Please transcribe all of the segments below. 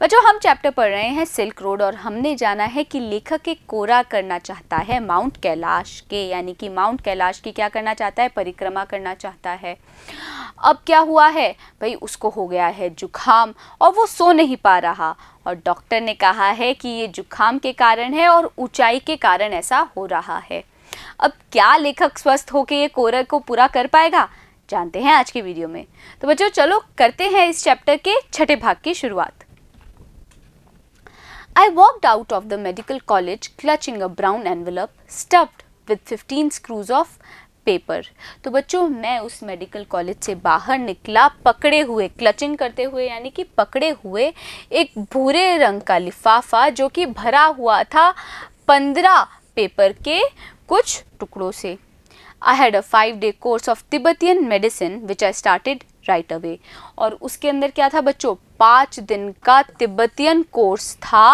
बच्चों हम चैप्टर पढ़ रहे हैं सिल्क रोड और हमने जाना है कि लेखक एक कोरा करना चाहता है माउंट कैलाश के यानी कि माउंट कैलाश की क्या करना चाहता है परिक्रमा करना चाहता है अब क्या हुआ है भाई उसको हो गया है जुखाम और वो सो नहीं पा रहा और डॉक्टर ने कहा है कि ये जुखाम के कारण है और ऊंचाई के कारण ऐसा हो रहा है अब क्या लेखक स्वस्थ होकर ये कोरा को पूरा कर पाएगा जानते हैं आज के वीडियो में तो बच्चों चलो करते हैं इस चैप्टर के छठे भाग की शुरुआत I walked out of the medical college clutching a brown envelope stuffed with 15 screws of paper तो बच्चों मैं उस मेडिकल कॉलेज से बाहर निकला पकड़े हुए क्लचिंग करते हुए यानी कि पकड़े हुए एक भूरे रंग का लिफाफा जो कि भरा हुआ था पंद्रह पेपर के कुछ टुकड़ों से I had a five day course of Tibetan medicine which I started right away और उसके अंदर क्या था बच्चों पाँच दिन का तिब्बतियन कोर्स था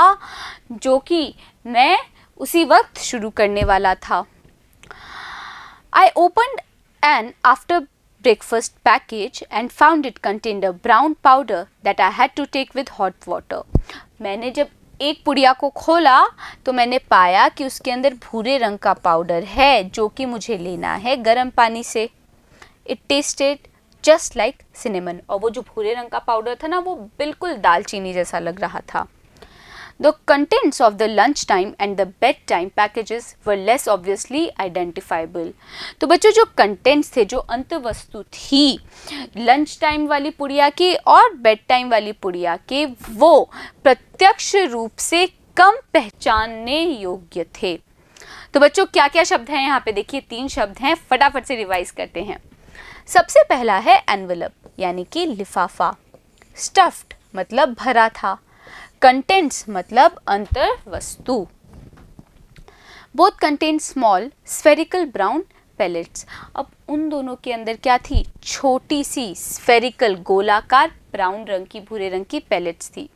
जो कि मैं उसी वक्त शुरू करने वाला था I open an after breakfast package and found it contained a brown powder that I had to take with hot water मैंने जब एक पुड़िया को खोला तो मैंने पाया कि उसके अंदर भूरे रंग का पाउडर है जो कि मुझे लेना है गर्म पानी से it tasted just like cinnamon और वो जो भूरे रंग का पाउडर था ना वो बिल्कुल दालचीनी जैसा लग रहा था The contents of the lunchtime and the bedtime packages were less obviously identifiable. तो बच्चों जो contents थे जो अंत वस्तु थी लंच टाइम वाली पुड़िया की और बेड टाइम वाली पुड़िया के वो प्रत्यक्ष रूप से कम पहचानने योग्य थे तो बच्चों क्या क्या शब्द हैं यहाँ पे देखिए तीन शब्द हैं फटाफट से रिवाइज करते हैं सबसे पहला है एनवलप यानी कि लिफाफा स्टफ्ड मतलब भरा था कंटेंट्स मतलब अंतर वस्तु both contain small spherical brown pellets अब उन दोनों के अंदर क्या थी छोटी सी स्फेरिकल गोलाकार ब्राउन रंग की भूरे रंग की पैलेट्स थी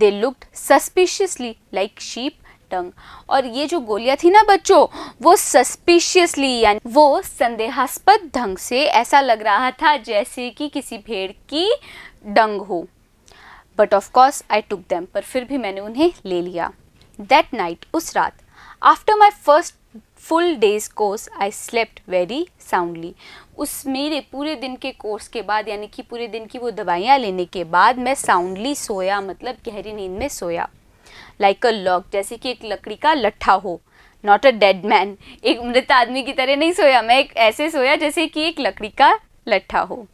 they looked suspiciously like sheep dung और ये जो गोलियां थी ना बच्चों वो सस्पिशियसली यानी वो संदेहास्पद ढंग से ऐसा लग रहा था जैसे कि किसी भेड़ की डंग हो but of course I took them पर फिर भी मैंने उन्हें ले लिया दैट नाइट उस रात after my first full day's course I slept very soundly उस मेरे पूरे दिन के कोर्स के बाद यानी कि पूरे दिन की वो दवाइयाँ लेने के बाद मैं साउंडली सोया मतलब गहरी नींद में सोया लाइक अ लॉक जैसे कि एक लकड़ी का लट्ठा हो नॉट अ डेड मैन एक मृत आदमी की तरह नहीं सोया मैं एक ऐसे सोया जैसे कि एक लकड़ी का लट्ठा हो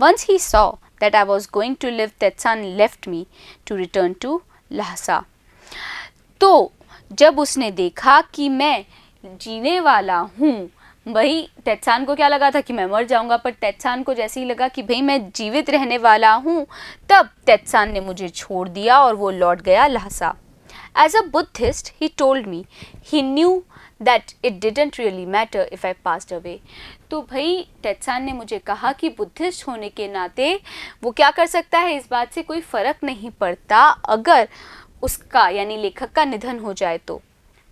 once he saw that I was going to live that son left me to return to Lhasa. तो जब उसने देखा कि मैं जीने वाला हूँ भाई तैसान को क्या लगा था कि मैं मर जाऊंगा पर तैसान को जैसे ही लगा कि भाई मैं जीवित रहने वाला हूँ तब तैसान ने मुझे छोड़ दिया और वो लौट गया Lhasa as a Buddhist he told me he knew that it didn't really matter if I passed away तो भाई टेटसान ने मुझे कहा कि बुद्धिस्ट होने के नाते वो क्या कर सकता है इस बात से कोई फ़र्क नहीं पड़ता अगर उसका यानी लेखक का निधन हो जाए तो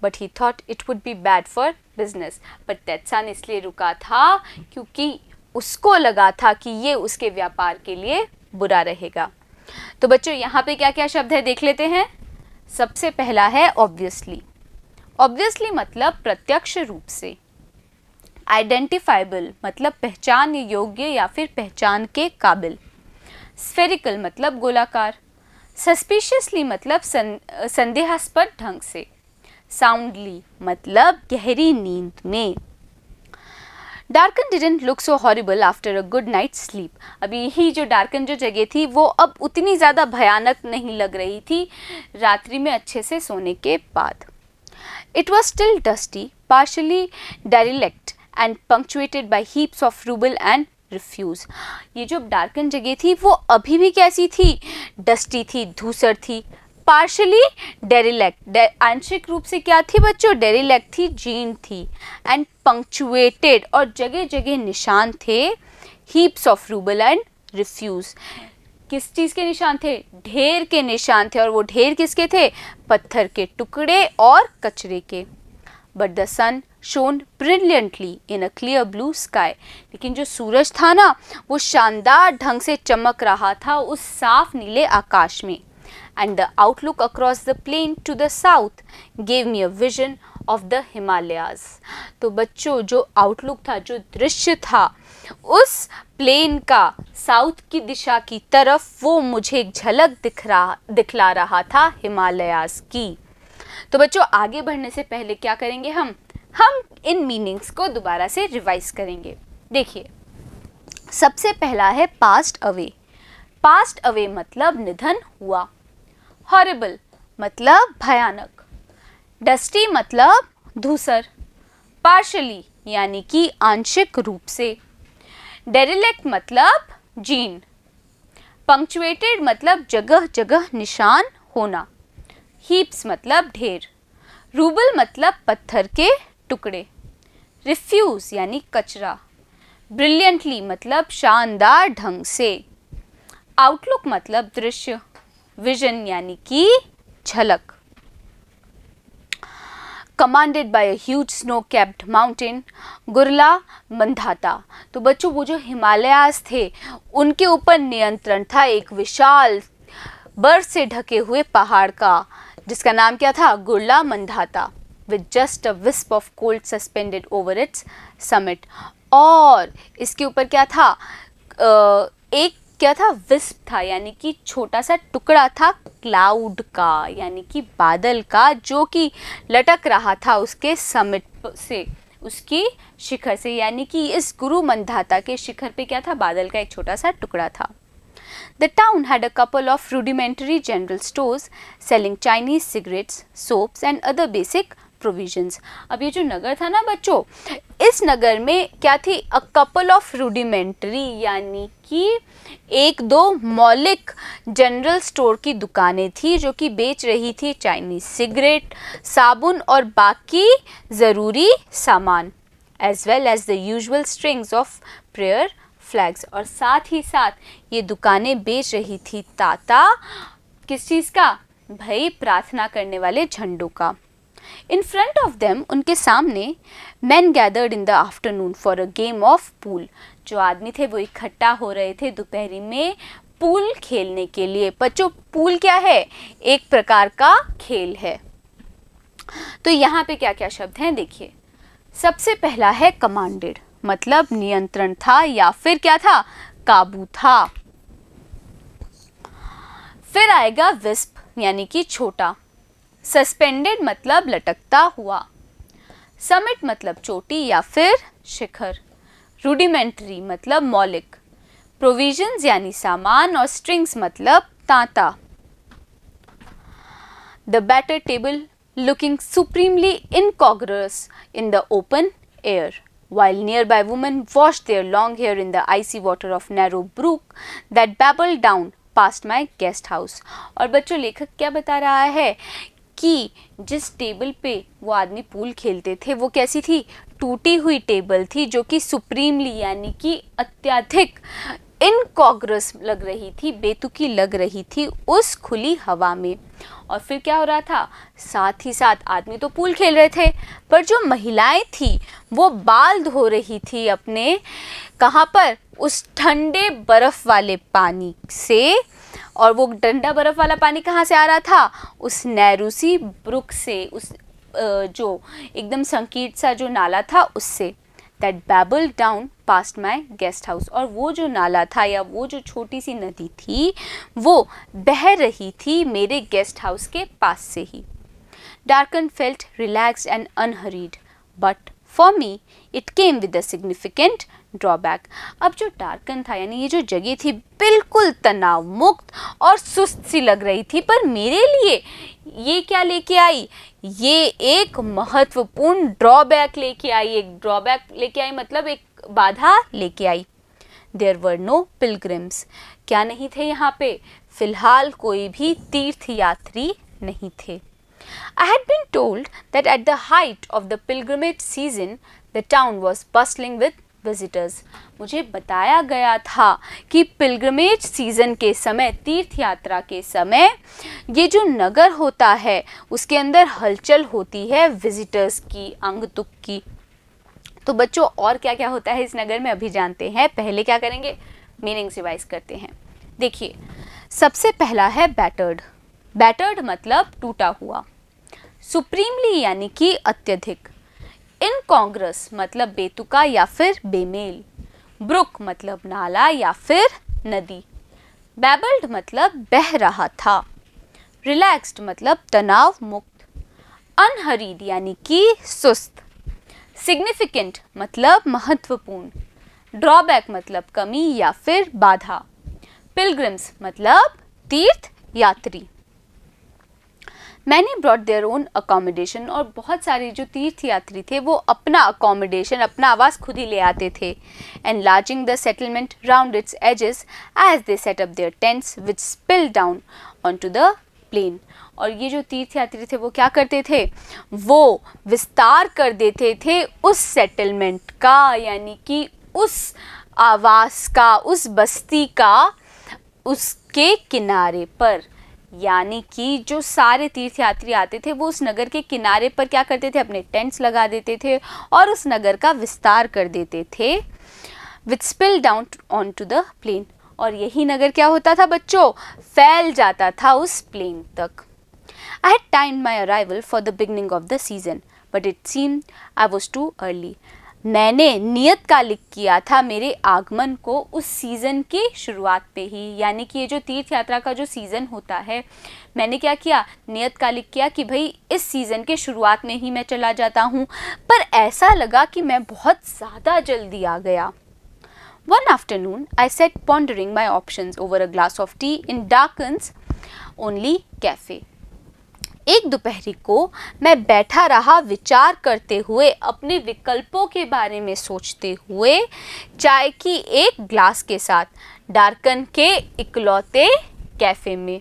but he thought it would be bad for business but Tetsan इसलिए रुका था क्योंकि उसको लगा था कि ये उसके व्यापार के लिए बुरा रहेगा तो बच्चों यहाँ पे क्या क्या शब्द है देख लेते हैं सबसे पहला है ऑब्वियसली ऑब्वियसली मतलब प्रत्यक्ष रूप से आइडेंटिफाइबल मतलब पहचान योग्य या फिर पहचान के काबिल स्फेरिकल मतलब गोलाकार सस्पिशियसली मतलब सं, संदेहास्पद ढंग से साउंडली मतलब गहरी नींद में Darchen didn't look so horrible after a good night sleep अभी यही जो डार्कन जो जगह थी वो अब उतनी ज़्यादा भयानक नहीं लग रही थी रात्रि में अच्छे से सोने के बाद It was still dusty, partially derelict and punctuated by heaps of rubble and refuse. ये जो डार्कन जगह थी वो अभी भी कैसी थी डस्टी थी धूसर थी पार्शली डेरिलेक्ट आंशिक रूप से क्या थी बच्चों डेरिलेक्ट थी जीन थी एंड पंक्चुएटेड और जगह जगह निशान थे heaps of rubble and refuse किस चीज़ के निशान थे ढेर के निशान थे और वो ढेर किसके थे पत्थर के टुकड़े और कचरे के but the sun shone brilliantly in a clear blue sky लेकिन जो सूरज था ना वो शानदार ढंग से चमक रहा था उस साफ नीले आकाश में and the outlook across the plain to the south gave me a vision of the Himalayas तो बच्चों जो आउटलुक था जो दृश्य था उस प्लेन का साउथ की दिशा की तरफ वो मुझे एक झलक दिख रहा दिखला रहा था हिमालयास की तो बच्चों आगे बढ़ने से पहले क्या करेंगे हम हम इन मीनिंग्स को दोबारा से रिवाइज करेंगे देखिए सबसे पहला है पास्ट अवे पास्ट अवे मतलब निधन हुआ हॉरेबल मतलब भयानक डस्टी मतलब धूसर पार्शली यानी कि आंशिक रूप से डेरिलेक्ट मतलब जीन पंक्चुएटेड मतलब जगह जगह निशान होना हीप्स मतलब ढेर रूबल मतलब पत्थर के टुकड़े रिफ्यूज यानी कचरा ब्रिलियंटली मतलब शानदार ढंग से आउटलुक मतलब दृश्य विजन यानी कि झलक commanded by a huge snow capped mountain Gurla Mandhata तो बच्चों वो जो हिमालयाज थे उनके ऊपर नियंत्रण था एक विशाल बर्फ से ढके हुए पहाड़ का जिसका नाम क्या था Gurla Mandhata with just a wisp of cloud suspended over its summit और इसके ऊपर क्या था एक क्या था विस्प था यानी कि छोटा सा टुकड़ा था क्लाउड का यानी कि बादल का जो कि लटक रहा था उसके समिट से उसकी शिखर से यानी कि इस गुरु मंदाता के शिखर पे क्या था बादल का एक छोटा सा टुकड़ा था the town had a couple of rudimentary general stores selling Chinese cigarettes soaps and other basic provisions अब ये जो नगर था ना बच्चों इस नगर में क्या थी अ कपल ऑफ रूडिमेंट्री यानी कि एक दो मौलिक जनरल स्टोर की दुकानें थी जो कि बेच रही थी चाइनीज सिगरेट साबुन और बाकी ज़रूरी सामान as well as the usual strings of prayer flags और साथ ही साथ ये दुकानें बेच रही थी ताता किस चीज़ का भाई प्रार्थना करने वाले झंडों का इन फ्रंट ऑफ देम उनके सामने men gathered in the afternoon for a game of pool जो आदमी थे वो इकट्ठा हो रहे थे दोपहरी में पूल खेलने के लिए बच्चों पूल क्या है एक प्रकार का खेल है तो यहाँ पे क्या क्या शब्द हैं देखिए सबसे पहला है कमांडेड मतलब नियंत्रण था या फिर क्या था काबू था फिर आएगा विस्प यानी कि छोटा सस्पेंडेड मतलब लटकता हुआ समिट मतलब चोटी या फिर शिखर रूडिमेंट्री मतलब मौलिक प्रोविजन यानी सामान और स्ट्रिंग्स मतलब तांता the battered table looking supremely incongruous in the open air while near by women wash their long hair in the icy water of narrow brook that babble down past my guest house और बच्चों लेखक क्या बता रहा है कि जिस table पे वो आदमी पूल खेलते थे वो कैसी थी टूटी हुई टेबल थी जो कि सुप्रीमली यानी कि अत्याधिक इनकॉग्रस लग रही थी बेतुकी लग रही थी उस खुली हवा में और फिर क्या हो रहा था साथ ही साथ आदमी तो पूल खेल रहे थे पर जो महिलाएं थी वो बाल धो रही थी अपने कहाँ पर उस ठंडे बर्फ़ वाले पानी से और वो डंडा बर्फ़ वाला पानी कहाँ से आ रहा था उस नैरूसी ब्रुक से उस जो एकदम संकीर्ण सा जो नाला था उससे that babble down past my guest house और वो जो नाला था या वो जो छोटी सी नदी थी वो बह रही थी मेरे गेस्ट हाउस के पास से ही Darchen felt relaxed and unhurried but for me it came with a significant drawback अब जो टारकन था यानी ये जो जगह थी बिल्कुल तनाव मुक्त और सुस्त सी लग रही थी पर मेरे लिए ये क्या लेके आई ये एक महत्वपूर्ण ड्रॉबैक लेके आई एक ड्रॉबैक लेके आई मतलब एक बाधा लेके आई देर वर नो पिलग्रिम्स क्या नहीं थे यहाँ पे फिलहाल कोई भी तीर्थ यात्री नहीं थे I had been told that at the height of the pilgrimage season, the town was bustling with visitors मुझे बताया गया था कि पिलग्रमेज सीज़न के समय तीर्थ यात्रा के समय ये जो नगर होता है उसके अंदर हलचल होती है विजिटर्स की अंगतुक की तो बच्चों और क्या क्या होता है इस नगर में अभी जानते हैं पहले क्या करेंगे मीनिंग्स रिवाइज करते हैं देखिए सबसे पहला है बैटर्ड बैटर्ड मतलब टूटा हुआ सुप्रीमली यानी कि अत्यधिक इनकॉन्ग्रस मतलब बेतुका या फिर बेमेल ब्रुक मतलब नाला या फिर नदी बेबल्ड मतलब बह रहा था रिलैक्स्ड मतलब तनाव मुक्त अनहरीड यानी कि सुस्त सिग्निफिकेंट मतलब महत्वपूर्ण ड्रॉबैक मतलब कमी या फिर बाधा पिलग्रिम्स मतलब तीर्थ यात्री many brought their own accommodation और बहुत सारे जो तीर्थ यात्री थे वो अपना अकोमोडेशन अपना आवास खुद ही ले आते थे and enlarging the settlement round its edges as they set up their tents which spill down on to the plain और ये जो तीर्थ यात्री थे वो क्या करते थे वो विस्तार कर देते थे उस सेटलमेंट का यानी कि उस आवास का उस बस्ती का उसके किनारे पर यानी कि जो सारे तीर्थयात्री आते थे वो उस नगर के किनारे पर क्या करते थे अपने टेंट्स लगा देते थे और उस नगर का विस्तार कर देते थे with spill down on to the plain और यही नगर क्या होता था बच्चों फैल जाता था उस प्लेन तक I had timed my arrival for the beginning of the season but it seemed I was too early मैंने नियत का लिख किया था मेरे आगमन को उस सीज़न की शुरुआत पे ही यानी कि ये जो तीर्थ यात्रा का जो सीज़न होता है मैंने क्या किया नियत का लिख किया कि भाई इस सीज़न के शुरुआत में ही मैं चला जाता हूँ पर ऐसा लगा कि मैं बहुत ज़्यादा जल्दी आ गया one afternoon I sat pondering my option over a glass of tea in Darchen's only cafe एक दोपहरी को मैं बैठा रहा विचार करते हुए अपने विकल्पों के बारे में सोचते हुए चाय की एक ग्लास के साथ डार्कन के इकलौते कैफ़े में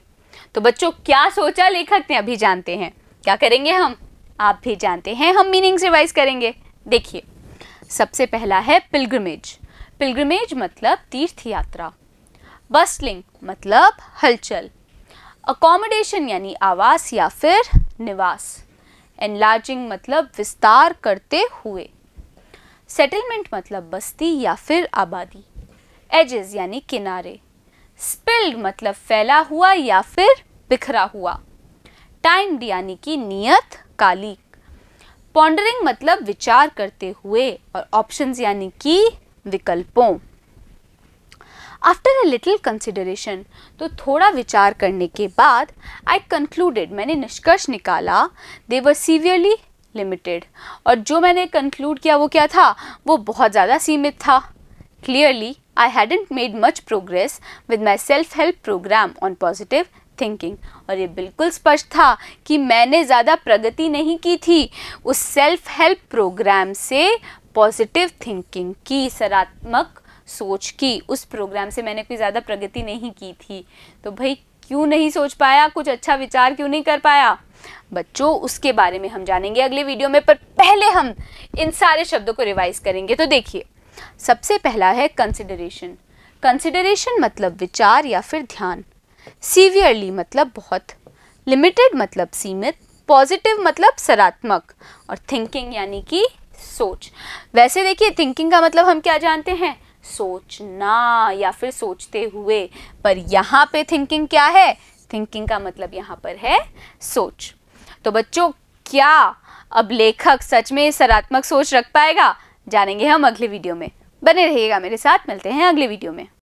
तो बच्चों क्या सोचा लेखक ने अभी जानते हैं क्या करेंगे हम आप भी जानते हैं हम मीनिंग्स रिवाइज करेंगे देखिए सबसे पहला है पिलग्रमेज पिलग्रमेज मतलब तीर्थ यात्रा बस्लिंग मतलब हलचल अकोमोडेशन यानी आवास या फिर निवास एनलार्जिंग मतलब विस्तार करते हुए सेटलमेंट मतलब बस्ती या फिर आबादी एजेस यानी किनारे स्पिल्ड मतलब फैला हुआ या फिर बिखरा हुआ टाइम्ड यानी कि नियत कालिक पॉन्डरिंग मतलब विचार करते हुए और ऑप्शंस यानी कि विकल्पों आफ्टर अ लिटिल कंसिडरेशन तो थोड़ा विचार करने के बाद आई कंक्लूडेड मैंने निष्कर्ष निकाला दे वर सीवियरली लिमिटेड और जो मैंने कंक्लूड किया वो क्या था वो बहुत ज़्यादा सीमित था clearly I hadn't made much progress with my self help program on positive thinking और ये बिल्कुल स्पष्ट था कि मैंने ज़्यादा प्रगति नहीं की थी उस सेल्फ हेल्प प्रोग्राम से पॉजिटिव थिंकिंग की सरात्मक सोच की उस प्रोग्राम से मैंने कोई ज़्यादा प्रगति नहीं की थी तो भाई क्यों नहीं सोच पाया कुछ अच्छा विचार क्यों नहीं कर पाया बच्चों उसके बारे में हम जानेंगे अगले वीडियो में पर पहले हम इन सारे शब्दों को रिवाइज करेंगे तो देखिए सबसे पहला है कंसिडरेशन कंसिडरेशन मतलब विचार या फिर ध्यान सीवियरली मतलब बहुत लिमिटेड मतलब सीमित पॉजिटिव मतलब सरात्मक और थिंकिंग यानी कि सोच वैसे देखिए थिंकिंग का मतलब हम क्या जानते हैं सोचना या फिर सोचते हुए पर यहाँ पे थिंकिंग क्या है थिंकिंग का मतलब यहाँ पर है सोच तो बच्चों क्या अब लेखक सच में सरात्मक सोच रख पाएगा जानेंगे हम अगले वीडियो में बने रहिएगा मेरे साथ मिलते हैं अगले वीडियो में